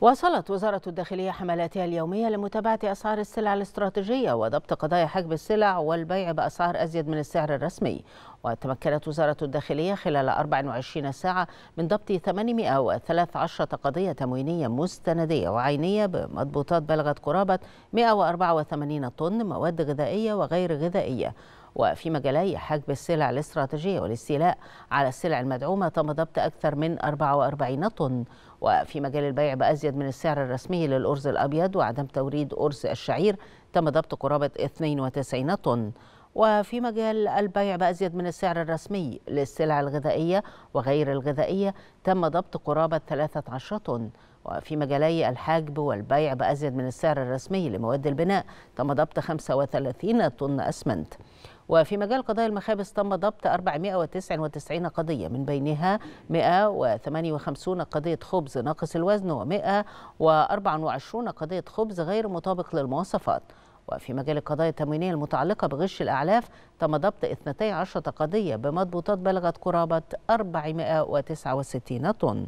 واصلت وزارة الداخلية حملاتها اليومية لمتابعة أسعار السلع الاستراتيجية وضبط قضايا حجب السلع والبيع بأسعار أزيد من السعر الرسمي وتمكنت وزارة الداخلية خلال 24 ساعة من ضبط 813 قضية تموينية مستندية وعينية بمضبوطات بلغت قرابة 184 طن مواد غذائية وغير غذائية وفي مجالي حجب السلع الاستراتيجية والاستيلاء على السلع المدعومة تم ضبط أكثر من 44 طن وفي مجال البيع بأزيد من السعر الرسمي للأرز الأبيض وعدم توريد أرز الشعير تم ضبط قرابة 92 طن وفي مجال البيع بأزيد من السعر الرسمي للسلع الغذائية وغير الغذائية تم ضبط قرابة 13 طن وفي مجالي الحجب والبيع بأزيد من السعر الرسمي لمواد البناء تم ضبط 35 طن أسمنت وفي مجال قضايا المخابز تم ضبط 499 قضية من بينها 158 قضية خبز ناقص الوزن و124 قضية خبز غير مطابق للمواصفات وفي مجال القضايا التموينية المتعلقة بغش الأعلاف تم ضبط 12 قضية بمضبوطات بلغت قرابة 469 طن